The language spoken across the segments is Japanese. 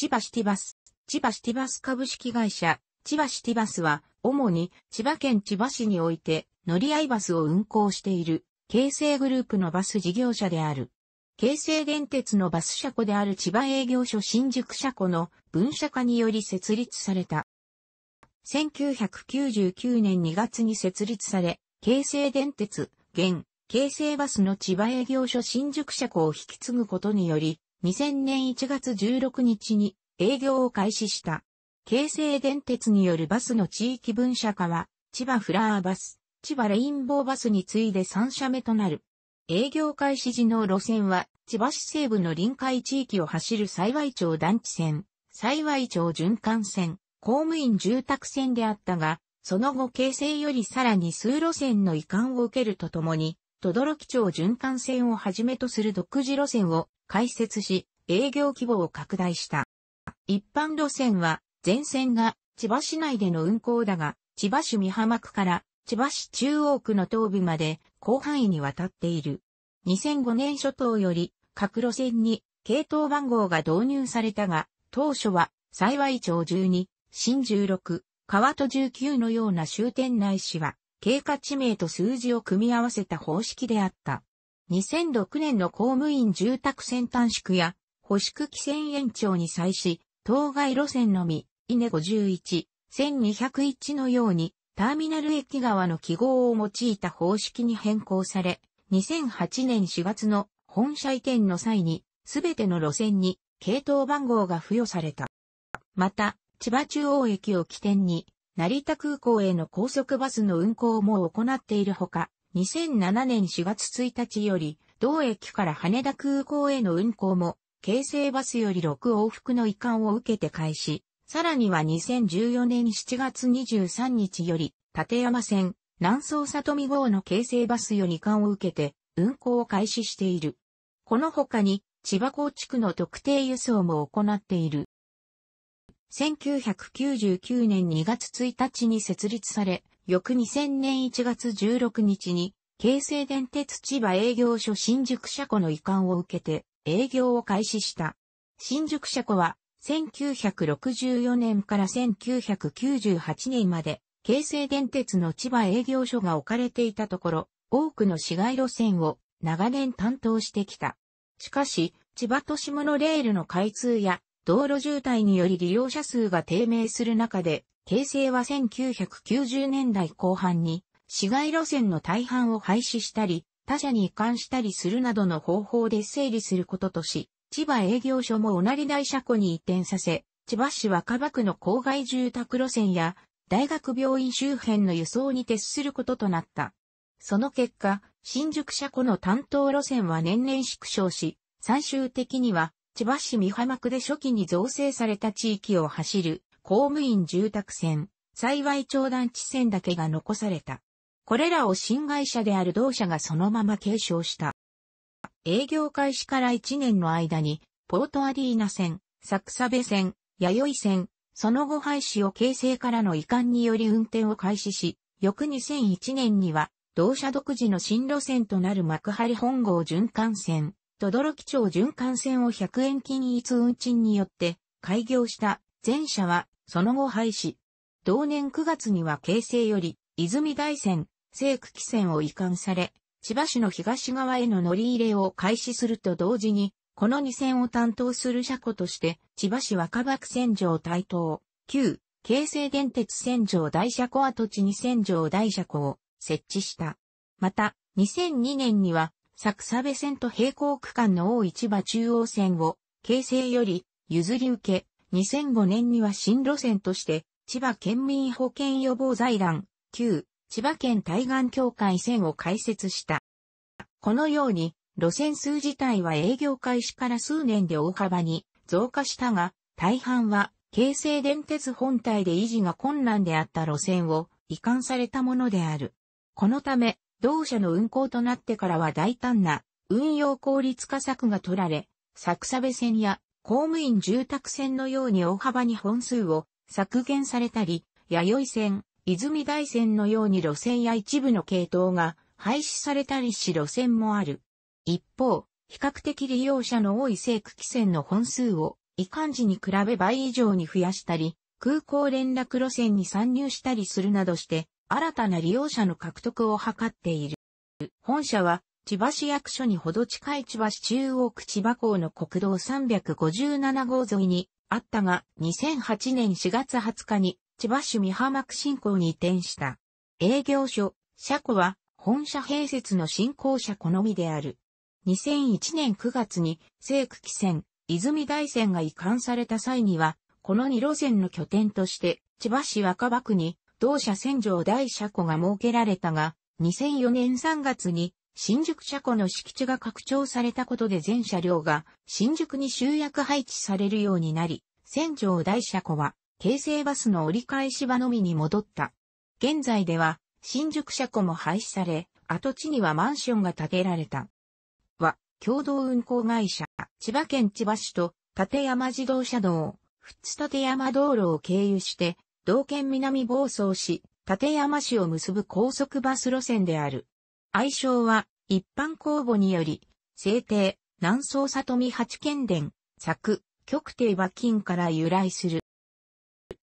千葉シティバス、千葉シティバス株式会社、千葉シティバスは、主に千葉県千葉市において、乗り合いバスを運行している、京成グループのバス事業者である。京成電鉄のバス車庫である千葉営業所新宿車庫の分社化により設立された。1999年2月に設立され、京成電鉄、現、京成バスの千葉営業所新宿車庫を引き継ぐことにより、2000年1月16日に営業を開始した。京成電鉄によるバスの地域分社化は、千葉フラーバス、千葉レインボーバスに次いで3社目となる。営業開始時の路線は、千葉市西部の臨海地域を走る幸い町団地線、幸い町循環線、公務員住宅線であったが、その後京成よりさらに数路線の移管を受けるとともに、とどろき町循環線をはじめとする独自路線を開設し、営業規模を拡大した。一般路線は、全線が千葉市内での運行だが、千葉市美浜区から千葉市中央区の東部まで広範囲にわたっている。2005年初頭より各路線に系統番号が導入されたが、当初は幸町12、新16、川戸19のような終点内市は経過地名と数字を組み合わせた方式であった。2006年の公務員住宅先端宿や、保宿規制延長に際し、当該路線のみ、稲51、1201のように、ターミナル駅側の記号を用いた方式に変更され、2008年4月の本社移転の際に、すべての路線に系統番号が付与された。また、千葉中央駅を起点に、成田空港への高速バスの運行も行っているほか、2007年4月1日より、同駅から羽田空港への運行も、京成バスより6往復の移管を受けて開始、さらには2014年7月23日より、立山線、南総里見号の京成バスより移管を受けて、運行を開始している。この他に、千葉港地区の特定輸送も行っている。1999年2月1日に設立され、翌2000年1月16日に、京成電鉄千葉営業所新宿車庫の移管を受けて営業を開始した。新宿車庫は、1964年から1998年まで、京成電鉄の千葉営業所が置かれていたところ、多くの市街路線を長年担当してきた。しかし、千葉都市モノレールの開通や道路渋滞により利用者数が低迷する中で、京成は1990年代後半に、市街路線の大半を廃止したり、他社に移管したりするなどの方法で整理することとし、千葉営業所も同じ台車庫に移転させ、千葉市若葉区の郊外住宅路線や、大学病院周辺の輸送に徹することとなった。その結果、新宿車庫の担当路線は年々縮小し、最終的には千葉市美浜区で初期に造成された地域を走る公務員住宅線、幸い町団地線だけが残された。これらを新会社である同社がそのまま継承した。営業開始から1年の間に、ポートアリーナ線、作差部線、弥生線、その後廃止を形成からの移管により運転を開始し、翌2001年には、同社独自の新路線となる幕張本郷循環線、どろき町循環線を100円均一運賃によって開業した全車はその後廃止。同年9月には京成より泉大線、西区汽線を移管され、千葉市の東側への乗り入れを開始すると同時に、この2線を担当する車庫として、千葉市若葉区線上台東、旧、京成電鉄線上大車庫跡地に線上大車庫を設置した。また、2002年には、作差部線と並行区間の大市場中央線を、京成より譲り受け、2005年には新路線として、千葉県民保険予防財団、旧、千葉県対岸協会線を開設した。このように、路線数自体は営業開始から数年で大幅に増加したが、大半は京成電鉄本体で維持が困難であった路線を移管されたものである。このため、同社の運行となってからは大胆な運用効率化策が取られ、作差部線や公務員住宅線のように大幅に本数を削減されたり、弥生線、泉大線のように路線や一部の系統が廃止されたりし路線もある。一方、比較的利用者の多い西区汽船の本数を移管時に比べ倍以上に増やしたり、空港連絡路線に参入したりするなどして、新たな利用者の獲得を図っている。本社は、千葉市役所にほど近い千葉市中央区千葉港の国道357号沿いにあったが、2008年4月20日に千葉市美浜区新港に移転した。営業所、車庫は本社併設の新興車庫のみである。2001年9月に西区汽船、泉大船が移管された際には、この2路線の拠点として、千葉市若葉区に同社線上大車庫が設けられたが、2004年3月に新宿車庫の敷地が拡張されたことで全車両が新宿に集約配置されるようになり、線上大車庫は京成バスの折り返し場のみに戻った。現在では新宿車庫も廃止され、跡地にはマンションが建てられた。は、共同運行会社、千葉県千葉市と立山自動車道、富津立山道路を経由して、道県南房総市、立山市を結ぶ高速バス路線である。愛称は、一般公募により、制定、南宋里見八県伝、作、極定は金から由来する。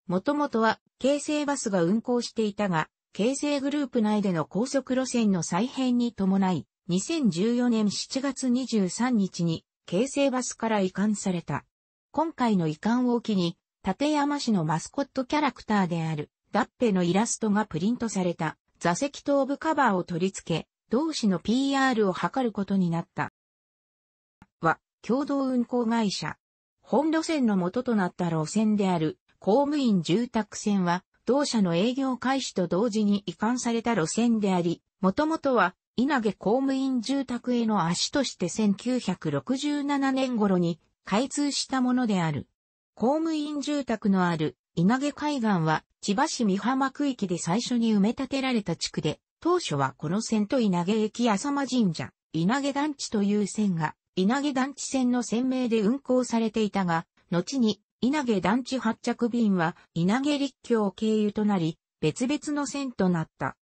もともとは、京成バスが運行していたが、京成グループ内での高速路線の再編に伴い、2014年7月23日に、京成バスから移管された。今回の移管を機に、立山市のマスコットキャラクターである、ダッペのイラストがプリントされた、座席頭部カバーを取り付け、同市の PR を図ることになった。は、共同運行会社。本路線の元となった路線である、公務員住宅線は、同社の営業開始と同時に移管された路線であり、もともとは、稲毛公務員住宅への足として1967年頃に開通したものである。公務員住宅のある稲毛海岸は千葉市美浜区域で最初に埋め立てられた地区で、当初はこの線と稲毛駅浅間神社、稲毛団地という線が、稲毛団地線の線名で運行されていたが、後に稲毛団地発着便は稲毛立教経由となり、別々の線となった。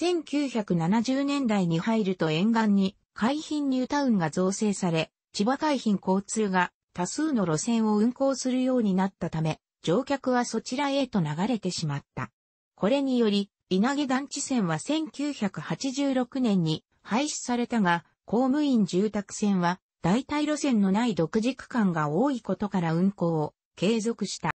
1970年代に入ると沿岸に海浜ニュータウンが造成され、千葉海浜交通が多数の路線を運行するようになったため、乗客はそちらへと流れてしまった。これにより、稲毛団地線は1986年に廃止されたが、公務員住宅線は代替路線のない独自区間が多いことから運行を継続した。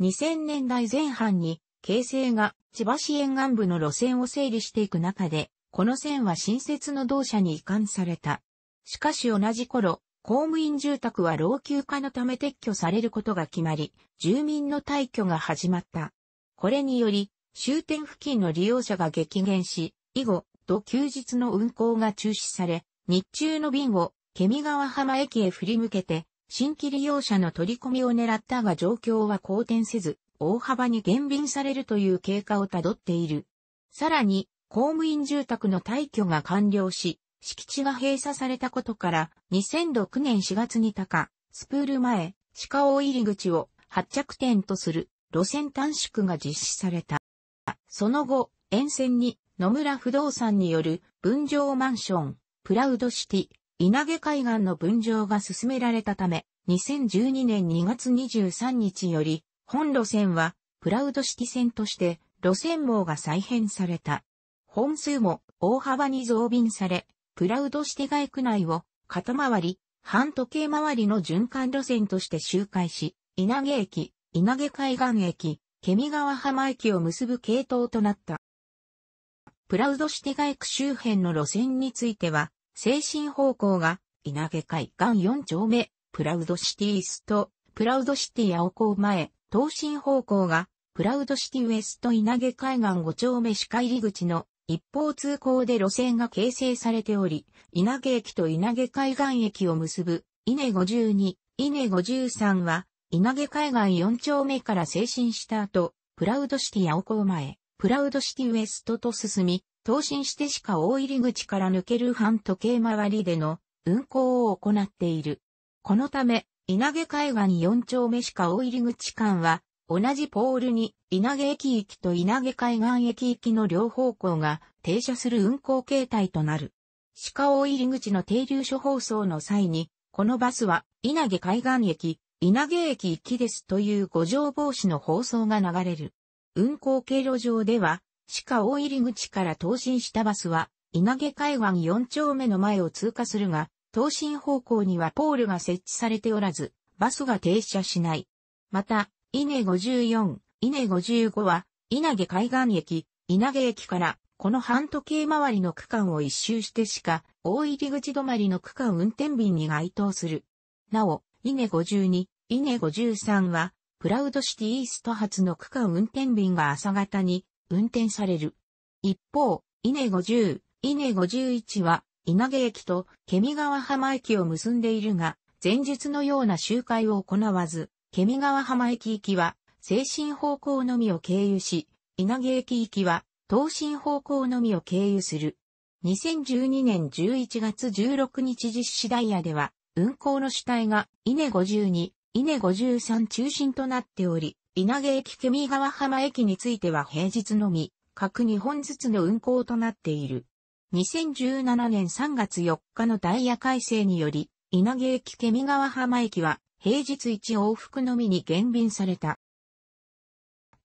2000年代前半に、京成が千葉市沿岸部の路線を整理していく中で、この線は新設の同社に移管された。しかし同じ頃、公務員住宅は老朽化のため撤去されることが決まり、住民の退去が始まった。これにより、終点付近の利用者が激減し、以後、土休日の運行が中止され、日中の便を、ケミ川浜駅へ振り向けて、新規利用者の取り込みを狙ったが状況は好転せず、大幅に減便されるという経過をたどっている。さらに、公務員住宅の退去が完了し、敷地が閉鎖されたことから、2006年4月に高、スプール前、鹿大入り口を発着点とする路線短縮が実施された。その後、沿線に野村不動産による分譲マンション、プラウドシティ、稲毛海岸の分譲が進められたため、2012年2月23日より、本路線はプラウドシティ線として路線網が再編された。本数も大幅に増便され、プラウドシテガイ区内を、片回り、半時計回りの循環路線として周回し、稲毛駅、稲毛海岸駅、ケミ川浜駅を結ぶ系統となった。プラウドシテガイ区周辺の路線については、精神方向が、稲毛海岸4丁目、プラウドシティイースト、プラウドシティ青港前、東進方向が、プラウドシティウエスト稲毛海岸5丁目歯科入り口の一方通行で路線が形成されており、稲毛駅と稲毛海岸駅を結ぶ、稲52、稲53は、稲毛海岸4丁目から精神した後、プラウドシティ青子前、プラウドシティウエストと進み、東進してしか大入り口から抜ける半時計回りでの運行を行っている。このため、稲毛海岸4丁目しか大入り口間は、同じポールに稲毛駅行きと稲毛海岸駅行きの両方向が停車する運行形態となる。鹿尾入り口の停留所放送の際に、このバスは稲毛海岸駅、稲毛駅行きですという五条防止の放送が流れる。運行経路上では、鹿尾入り口から東進したバスは、稲毛海岸4丁目の前を通過するが、東進方向にはポールが設置されておらず、バスが停車しない。また、稲54、稲55は、稲毛海岸駅、稲毛駅から、この半時計回りの区間を一周してしか、大入り口止まりの区間運転便に該当する。なお、稲52、稲53は、プラウドシティイースト発の区間運転便が朝方に運転される。一方、稲50、稲51は、稲毛駅とケミ川浜駅を結んでいるが、前日のような周回を行わず、ケミ川浜駅行きは、精神方向のみを経由し、稲毛駅行きは、東進方向のみを経由する。2012年11月16日実施ダイヤでは、運行の主体が、稲52、稲53中心となっており、稲毛駅ケミ川浜駅については平日のみ、各2本ずつの運行となっている。2017年3月4日のダイヤ改正により、稲毛駅ケミ川浜駅は平日1往復のみに減便された。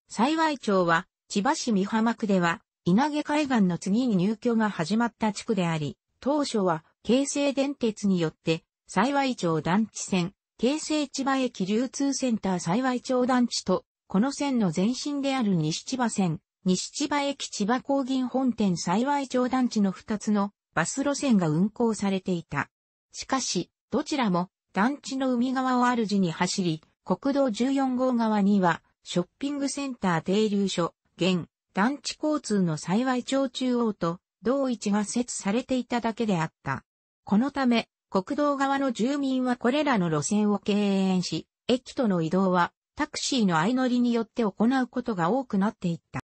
幸い町は、千葉市美浜区では、稲毛海岸の次に入居が始まった地区であり、当初は、京成電鉄によって、幸い町団地線、京成千葉駅流通センター幸い町団地と、この線の前身である西千葉線、西千葉駅千葉工銀本店幸い町団地の2つのバス路線が運行されていた。しかし、どちらも団地の海側を主に走り、国道14号側には、ショッピングセンター停留所、現、団地交通の幸い町中央と、同一が設されていただけであった。このため、国道側の住民はこれらの路線を敬遠し、駅との移動はタクシーの相乗りによって行うことが多くなっていった。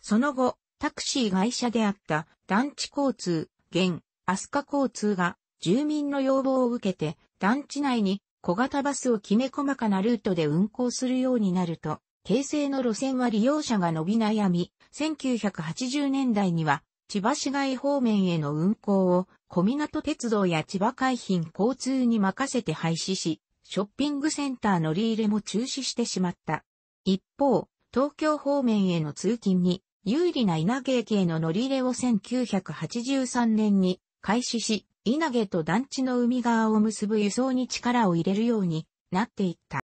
その後、タクシー会社であった団地交通、現、アスカ交通が住民の要望を受けて、団地内に小型バスをきめ細かなルートで運行するようになると、京成の路線は利用者が伸び悩み、1980年代には、千葉市街方面への運行を、小港鉄道や千葉海浜交通に任せて廃止し、ショッピングセンター乗り入れも中止してしまった。一方、東京方面への通勤に、有利な稲毛駅への乗り入れを1983年に開始し、稲毛と団地の海側を結ぶ輸送に力を入れるようになっていった。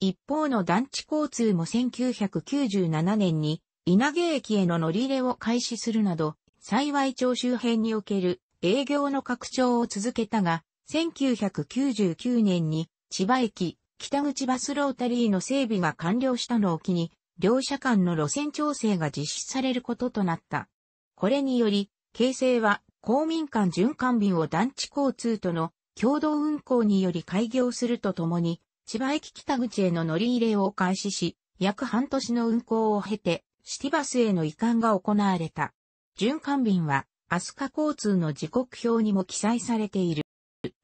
一方の団地交通も1997年に稲毛駅への乗り入れを開始するなど、幸い町周辺における営業の拡張を続けたが、1999年に千葉駅北口バスロータリーの整備が完了したのを機に、両社間の路線調整が実施されることとなった。これにより、京成は公民館循環便を団地交通との共同運行により開業するとともに、千葉駅北口への乗り入れを開始し、約半年の運行を経て、シティバスへの移管が行われた。循環便は、アスカ交通の時刻表にも記載されている。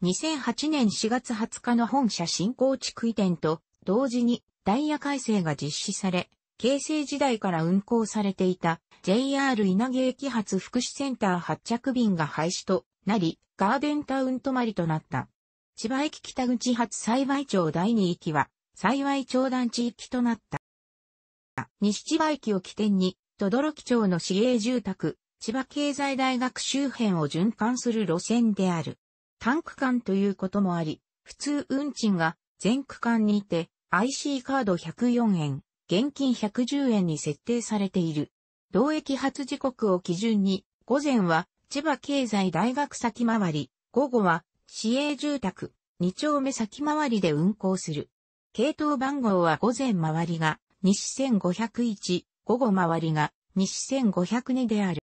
2008年4月20日の本社新興地区移転と、同時にダイヤ改正が実施され、京成時代から運行されていた JR 稲毛駅発福祉センター発着便が廃止となり、ガーデンタウン泊まりとなった。千葉駅北口発幸町第2駅は、幸町団地域となった。西千葉駅を起点に、とどろき町の市営住宅、千葉経済大学周辺を循環する路線である。タン区間ということもあり、普通運賃が全区間にいて IC カード104円、現金110円に設定されている。同駅発時刻を基準に、午前は千葉経済大学先回り、午後は市営住宅、2丁目先回りで運行する。系統番号は午前回りが西1501、午後回りが西1502である。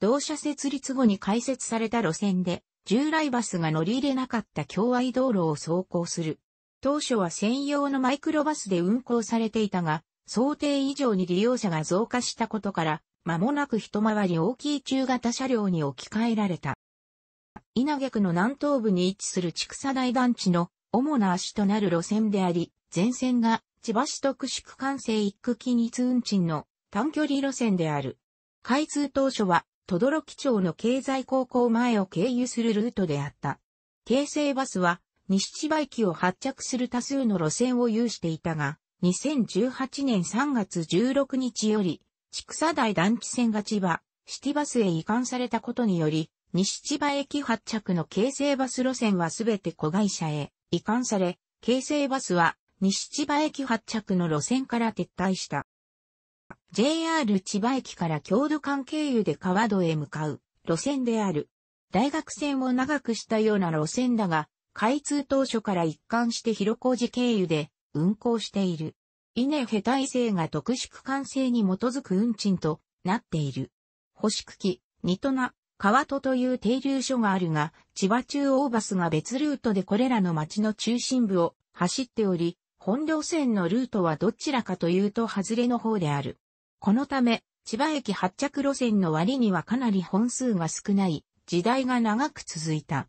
同社設立後に開設された路線で、従来バスが乗り入れなかった境愛道路を走行する。当初は専用のマイクロバスで運行されていたが、想定以上に利用者が増加したことから、間もなく一回り大きい中型車両に置き換えられた。稲毛区の南東部に位置する畜産大団地の主な足となる路線であり、全線が千葉市特殊区間制一区均日運賃の短距離路線である。開通当初は、轟町の経済高校前を経由するルートであった。京成バスは、西千葉駅を発着する多数の路線を有していたが、2018年3月16日より、畜産台団地線が千葉、シティバスへ移管されたことにより、西千葉駅発着の京成バス路線はすべて子会社へ移管され、京成バスは西千葉駅発着の路線から撤退した。JR 千葉駅から郷土間経由で川戸へ向かう路線である。大学線を長くしたような路線だが、開通当初から一貫して広小路経由で運行している。稲ネヘ体制が特殊区間制に基づく運賃となっている。星茎、ニトナ、川戸という停留所があるが、千葉中央バスが別ルートでこれらの町の中心部を走っており、本路線のルートはどちらかというと外れの方である。このため、千葉駅発着路線の割にはかなり本数が少ない、時代が長く続いた。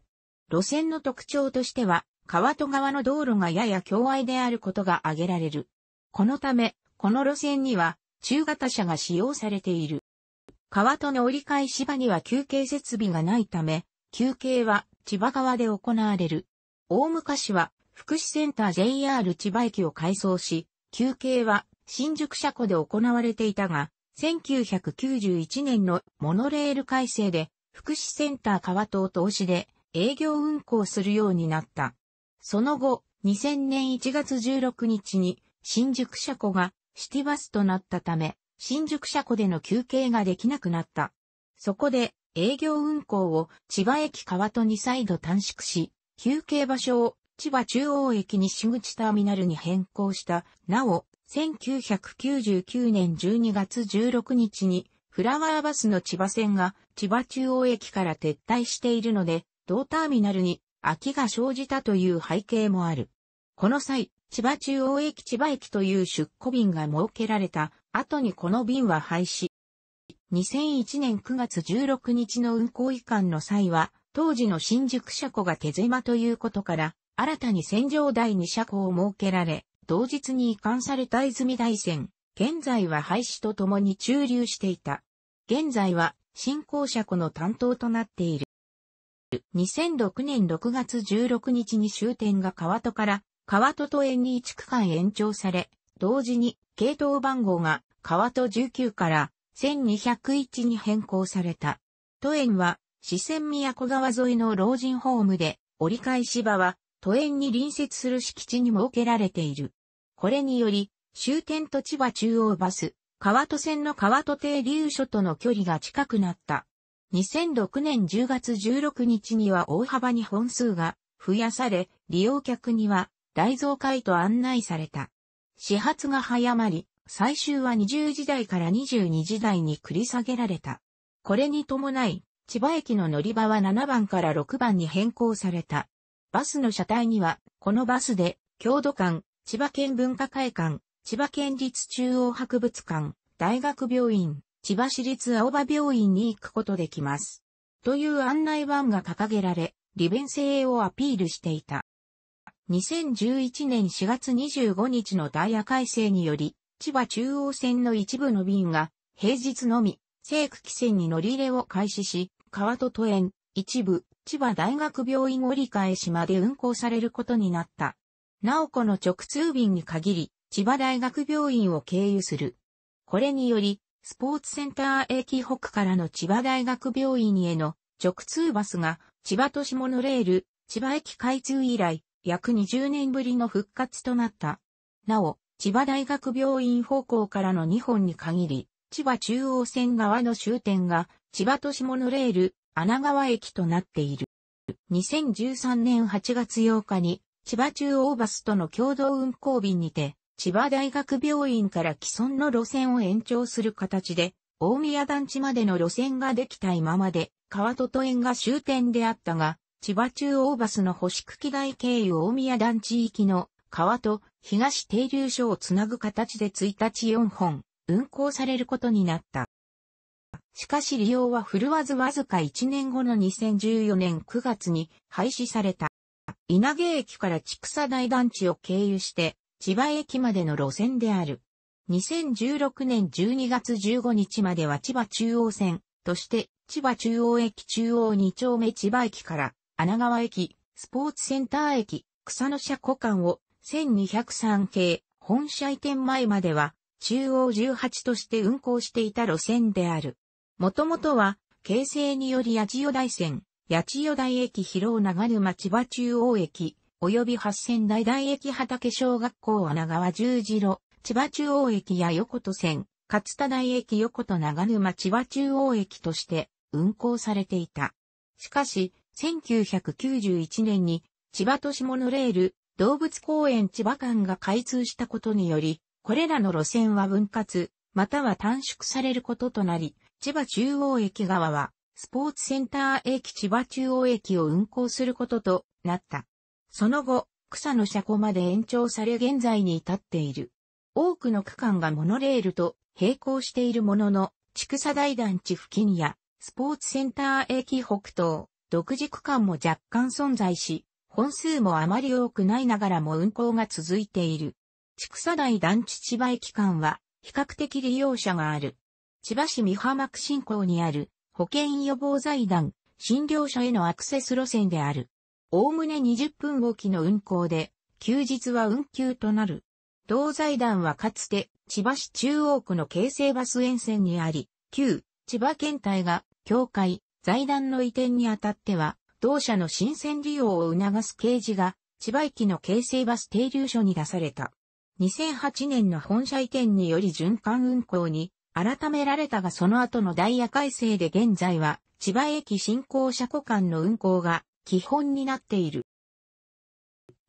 路線の特徴としては、川戸側の道路がやや狭界であることが挙げられる。このため、この路線には、中型車が使用されている。川戸の折り返し場には休憩設備がないため、休憩は千葉川で行われる。大昔は福祉センター JR 千葉駅を改装し、休憩は新宿車庫で行われていたが、1991年のモノレール改正で福祉センター川を投資で営業運行するようになった。その後、2000年1月16日に新宿車庫がシティバスとなったため、新宿車庫での休憩ができなくなった。そこで営業運行を千葉駅川戸に再度短縮し、休憩場所を千葉中央駅西口ターミナルに変更した。なお、1999年12月16日にフラワーバスの千葉線が千葉中央駅から撤退しているので、同ターミナルに空きが生じたという背景もある。この際、千葉中央駅千葉駅という出庫便が設けられた後にこの便は廃止。2001年9月16日の運行移管の際は、当時の新宿車庫が手狭ということから、新たに戦場台に車庫を設けられ、同日に移管された泉大線、現在は廃止とともに駐留していた。現在は新校車庫の担当となっている。2006年6月16日に終点が川戸から川戸都園に1区間延長され、同時に系統番号が川戸19から1201に変更された。都園は四川都川沿いの老人ホームで折り返し場は都園に隣接する敷地に設けられている。これにより終点と千葉中央バス、川戸線の川戸停留所との距離が近くなった。2006年10月16日には大幅に本数が増やされ、利用客には大増会と案内された。始発が早まり、最終は20時台から22時台に繰り下げられた。これに伴い、千葉駅の乗り場は7番から6番に変更された。バスの車体には、このバスで、郷土館、千葉県文化会館、千葉県立中央博物館、大学病院、千葉市立青葉病院に行くことできます。という案内板が掲げられ、利便性をアピールしていた。2011年4月25日のダイヤ改正により、千葉中央線の一部の便が、平日のみ、正区規線に乗り入れを開始し、川戸都園、一部、千葉大学病院折り返しまで運行されることになった。なおこの直通便に限り、千葉大学病院を経由する。これにより、スポーツセンター駅北からの千葉大学病院への直通バスが千葉都市モノレール、千葉駅開通以来約20年ぶりの復活となった。なお、千葉大学病院方向からの2本に限り、千葉中央線側の終点が千葉都市モノレール、穴川駅となっている。2013年8月8日に千葉中央バスとの共同運行便にて千葉大学病院から既存の路線を延長する形で、大宮団地までの路線ができた今まで、川戸園が終点であったが、千葉中央バスの星区茎台経由大宮団地域の川と東停留所をつなぐ形で1日4本運行されることになった。しかし利用は振るわずわずか1年後の2014年9月に廃止された。稲毛駅から千草台団地を経由して千葉駅までの路線である。2016年12月15日までは千葉中央線として千葉中央駅中央2丁目千葉駅から穴川駅、スポーツセンター駅、草の車庫間を1203系本社移転前までは中央18として運行していた路線である。もともとは、形成により八千代台線、八千代台駅広尾長沼千葉中央駅、及び八千代大駅畑小学校穴川十字路、千葉中央駅や横戸線、勝田大駅横戸長沼千葉中央駅として運行されていた。しかし、1991年に千葉都市モノレール、動物公園千葉間が開通したことにより、これらの路線は分割、または短縮されることとなり、千葉中央駅側は、スポーツセンター駅千葉中央駅を運行することとなった。その後、草の車庫まで延長され現在に至っている。多くの区間がモノレールと並行しているものの、畜佐大団地付近や、スポーツセンター駅北東、独自区間も若干存在し、本数もあまり多くないながらも運行が続いている。畜佐大団地千葉駅間は、比較的利用者がある。千葉市美浜区新港にある、保健予防財団、診療所へのアクセス路線である。おおむね20分おきの運行で、休日は運休となる。同財団はかつて、千葉市中央区の京成バス沿線にあり、旧、千葉県体が、協会、財団の移転にあたっては、同社の新鮮利用を促す掲示が、千葉駅の京成バス停留所に出された。2008年の本社移転により循環運行に改められたがその後のダイヤ改正で現在は千葉駅新校車庫間の運行が基本になっている。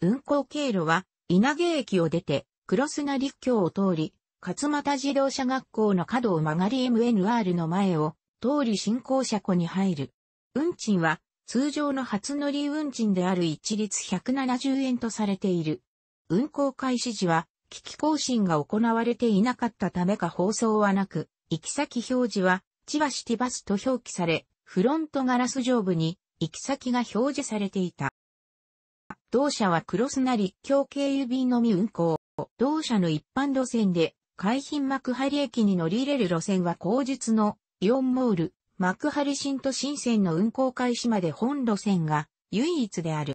運行経路は、稲毛駅を出て、黒砂陸橋を通り、勝又自動車学校の角を曲がり MNR の前を通り新校車庫に入る。運賃は通常の初乗り運賃である一律170円とされている。運行開始時は、機器更新が行われていなかったためか放送はなく、行き先表示は、千葉シティバスと表記され、フロントガラス上部に行き先が表示されていた。同社はクロスなり教経由便のみ運行。同社の一般路線で、海浜幕張駅に乗り入れる路線は後日のイオンモール、幕張新都新線の運行開始まで本路線が唯一である。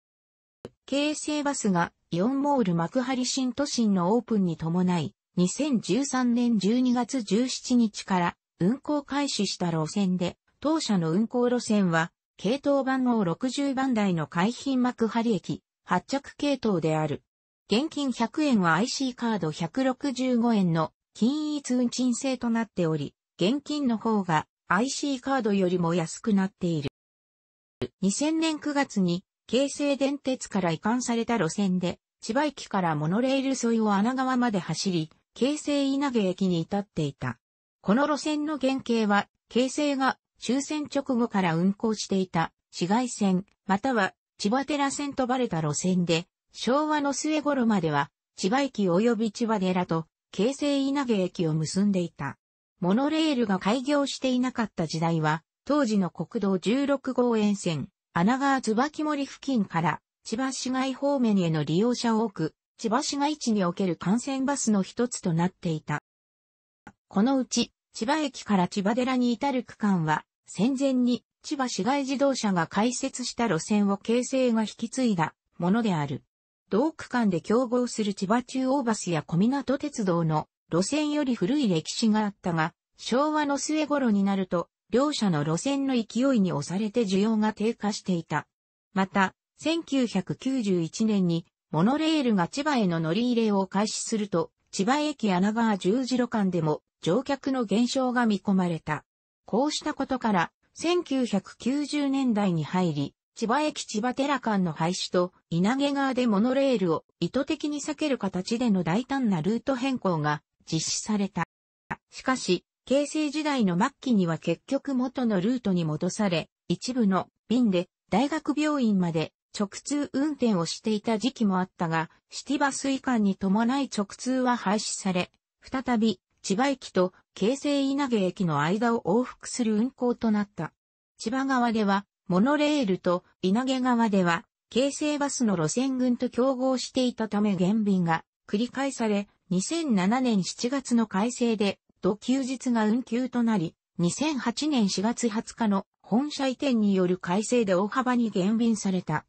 京成バスがイオンモール幕張新都心のオープンに伴い、2013年12月17日から運行開始した路線で、当社の運行路線は系統番号60番台の海浜幕張駅、発着系統である。現金100円は IC カード165円の均一運賃制となっており、現金の方が IC カードよりも安くなっている。2000年9月に京成電鉄から移管された路線で、千葉駅からモノレール沿いを穴川まで走り、京成稲毛駅に至っていた。この路線の原型は、京成が終戦直後から運行していた市街線、または千葉寺線とバレた路線で、昭和の末頃までは、千葉駅及び千葉寺と、京成稲毛駅を結んでいた。モノレールが開業していなかった時代は、当時の国道16号沿線、穴川椿森付近から、千葉市街方面への利用者を多く、千葉市街地における幹線バスの一つとなっていた。このうち、千葉駅から千葉寺に至る区間は、戦前に千葉市外自動車が開設した路線を形成が引き継いだものである。同区間で競合する千葉中央バスや小湊鉄道の路線より古い歴史があったが、昭和の末頃になると、両社の路線の勢いに押されて需要が低下していた。また、1991年にモノレールが千葉への乗り入れを開始すると、千葉駅穴川十字路間でも乗客の減少が見込まれた。こうしたことから、1990年代に入り、千葉駅千葉寺間の廃止と稲毛川でモノレールを意図的に避ける形での大胆なルート変更が実施された。しかし、京成時代の末期には結局元のルートに戻され、一部の便で大学病院まで直通運転をしていた時期もあったが、シティバス以下に伴い直通は廃止され、再び千葉駅と京成稲毛駅の間を往復する運行となった。千葉側では、モノレールと稲毛側では、京成バスの路線群と競合していたため減便が繰り返され、2007年7月の改正で、土休日が運休となり、2008年4月20日の本社移転による改正で大幅に減便された。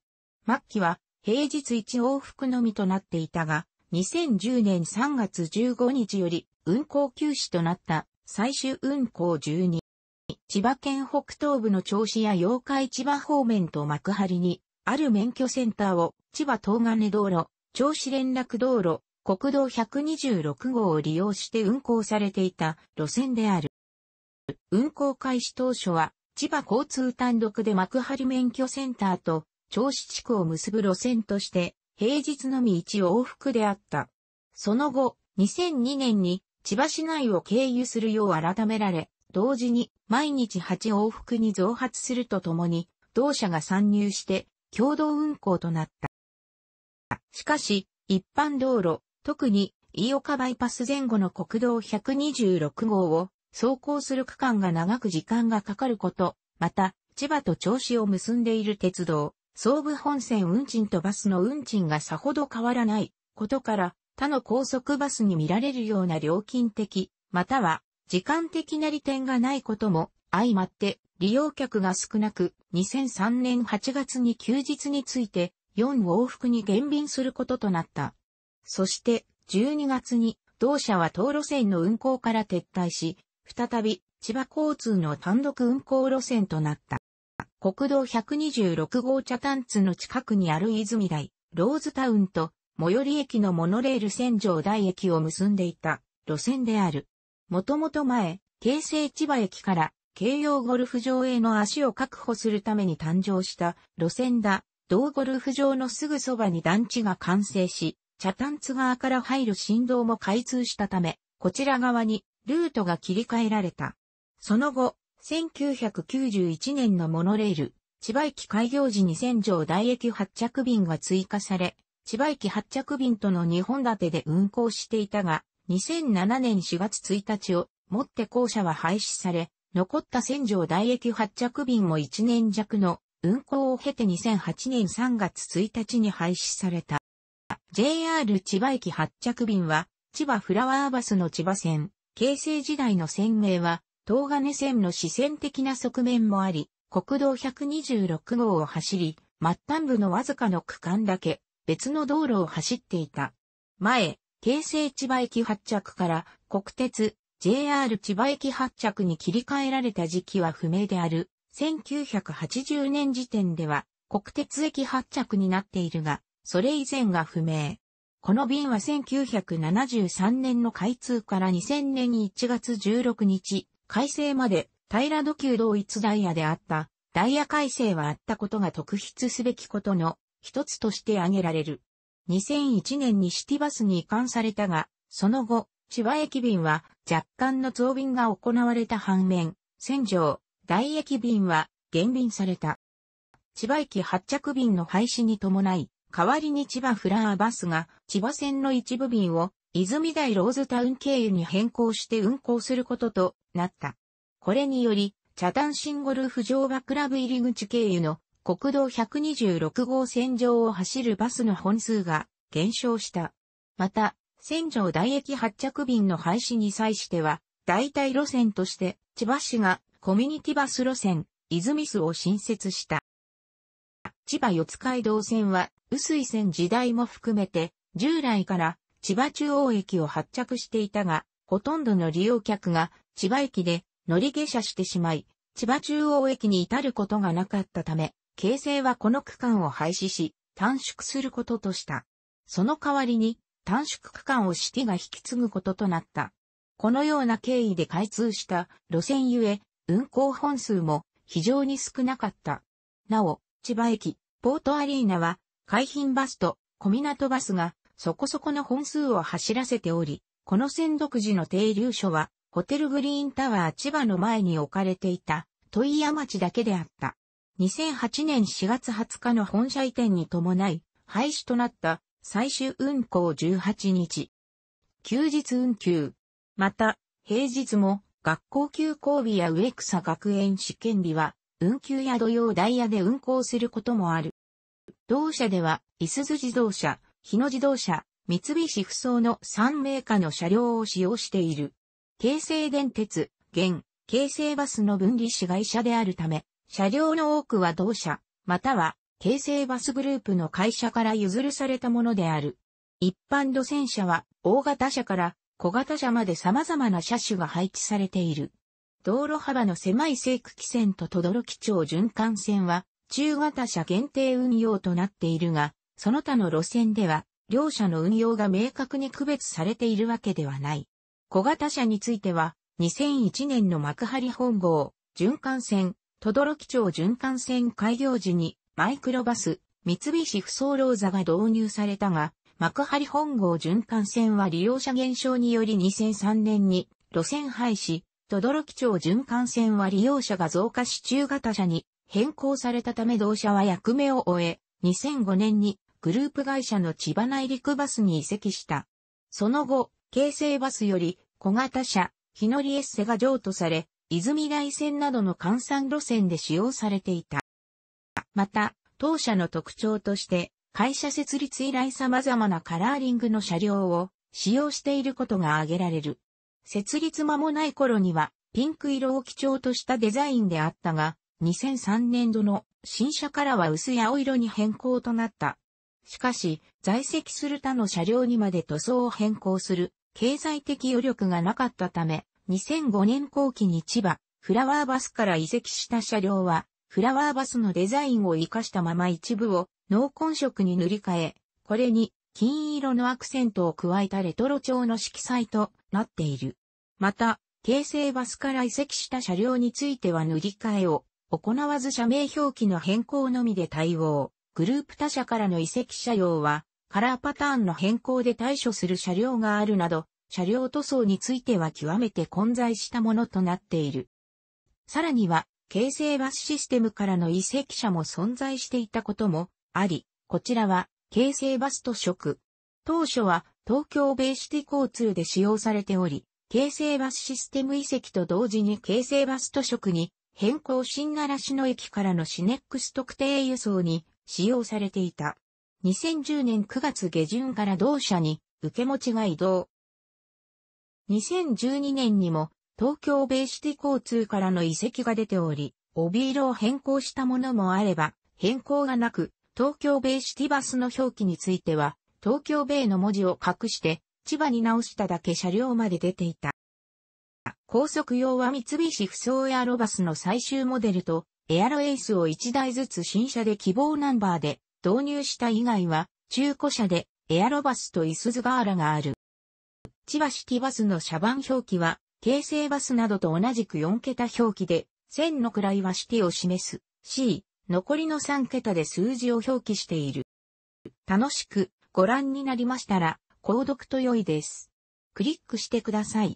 末期は平日1往復のみとなっていたが、2010年3月15日より運行休止となった最終運行12。千葉県北東部の銚子や妖怪千葉方面と幕張にある免許センターを千葉東金道路、銚子連絡道路、国道126号を利用して運行されていた路線である。運行開始当初は、千葉交通単独で幕張免許センターと銚子地区を結ぶ路線として、平日のみ一往復であった。その後、2002年に千葉市内を経由するよう改められ、同時に毎日8往復に増発するとともに、同社が参入して共同運行となった。しかし、一般道路、特に飯岡バイパス前後の国道126号を走行する区間が長く時間がかかること、また、千葉と銚子を結んでいる鉄道、総武本線運賃とバスの運賃がさほど変わらないことから、他の高速バスに見られるような料金的、または時間的な利点がないことも相まって利用客が少なく2003年8月に休日について4往復に減便することとなった。そして12月に同社は当路線の運行から撤退し、再び千葉交通の単独運行路線となった。国道126号茶炭津の近くにある泉台、ローズタウンと最寄り駅のモノレール線上台駅を結んでいた路線である。もともと前、京成千葉駅から京葉ゴルフ場への足を確保するために誕生した路線だ。同ゴルフ場のすぐそばに団地が完成し、茶炭津側から入る振動も開通したため、こちら側にルートが切り替えられた。その後、1991年のモノレール、千葉駅開業時に千条台駅発着便が追加され、千葉駅発着便との2本立てで運行していたが、2007年4月1日をもって校舎は廃止され、残った千条大駅発着便も1年弱の運行を経て2008年3月1日に廃止された。JR 千葉駅発着便は、千葉フラワーバスの千葉線、京成時代の線名は、東金線の視線的な側面もあり、国道126号を走り、末端部のわずかの区間だけ、別の道路を走っていた。前、京成千葉駅発着から国鉄 JR 千葉駅発着に切り替えられた時期は不明である。1980年時点では国鉄駅発着になっているが、それ以前が不明。この便は1973年の開通から2000年1月16日、改正まで平土急同一ダイヤであった、ダイヤ改正はあったことが特筆すべきことの一つとして挙げられる。2001年にシティバスに移管されたが、その後、千葉駅便は若干の増便が行われた反面、戦場、大駅便は減便された。千葉駅発着便の廃止に伴い、代わりに千葉フラーバスが千葉線の一部便を泉台ローズタウン経由に変更して運行することとなった。これにより、茶壇ンゴルフ場がクラブ入り口経由の国道126号線上を走るバスの本数が減少した。また、線上大駅発着便の廃止に際しては、代替路線として千葉市がコミュニティバス路線、泉洲を新設した。千葉四街道線は、薄い線時代も含めて、従来から千葉中央駅を発着していたが、ほとんどの利用客が千葉駅で乗り下車してしまい、千葉中央駅に至ることがなかったため、京成はこの区間を廃止し、短縮することとした。その代わりに、短縮区間をシティが引き継ぐこととなった。このような経緯で開通した路線ゆえ、運行本数も非常に少なかった。なお、千葉駅、ポートアリーナは、海浜バスと小港バスがそこそこの本数を走らせており、この線独自の停留所は、ホテルグリーンタワー千葉の前に置かれていた、問屋町だけであった。2008年4月20日の本社移転に伴い、廃止となった最終運行18日。休日運休。また、平日も学校休校日や植草学園試験日は、運休や土曜ダイヤで運行することもある。同社では、いすゞ自動車、日野自動車、三菱不走の3名下の車両を使用している。京成電鉄、現、京成バスの分離子会社であるため、車両の多くは同社、または、京成バスグループの会社から譲るされたものである。一般路線車は、大型車から小型車まで様々な車種が配置されている。道路幅の狭い西区汽線と轟々町循環線は、中型車限定運用となっているが、その他の路線では、両車の運用が明確に区別されているわけではない。小型車については、2001年の幕張本郷、循環線、等々力町循環線開業時にマイクロバス、三菱不走ローザが導入されたが、幕張本郷循環線は利用者減少により2003年に路線廃止、等々力町循環線は利用者が増加し中型車に変更されたため同社は役目を終え、2005年にグループ会社の千葉内陸バスに移籍した。その後、京成バスより小型車、日乗りエッセが譲渡され、泉台線などの換算路線で使用されていた。また、当社の特徴として、会社設立以来様々なカラーリングの車両を使用していることが挙げられる。設立間もない頃には、ピンク色を基調としたデザインであったが、2003年度の新車からは薄や青色に変更となった。しかし、在籍する他の車両にまで塗装を変更する経済的余力がなかったため、2005年後期に千葉、フラワーバスから移籍した車両は、フラワーバスのデザインを活かしたまま一部を濃紺色に塗り替え、これに金色のアクセントを加えたレトロ調の色彩となっている。また、京成バスから移籍した車両については塗り替えを行わず社名表記の変更のみで対応。グループ他社からの移籍車両はカラーパターンの変更で対処する車両があるなど、車両塗装については極めて混在したものとなっている。さらには、京成バスシステムからの移籍車も存在していたこともあり、こちらは京成バスと食。当初は東京ベーシティ交通で使用されており、京成バスシステム移籍と同時に京成バスと食に変更新習志野駅からのシネックス特定輸送に使用されていた。2010年9月下旬から同社に受け持ちが移動。2012年にも東京ベイシティ交通からの移籍が出ており、帯色を変更したものもあれば、変更がなく、東京ベイシティバスの表記については、東京ベイの文字を隠して、千葉に直しただけ車両まで出ていた。高速用は三菱不走エアロバスの最終モデルと、エアロエースを1台ずつ新車で希望ナンバーで導入した以外は、中古車でエアロバスとイスズガーラがある。千葉シティバスの車番表記は、京成バスなどと同じく4桁表記で、1000の位はシティを示す C、残りの3桁で数字を表記している。楽しくご覧になりましたら、購読と良いです。クリックしてください。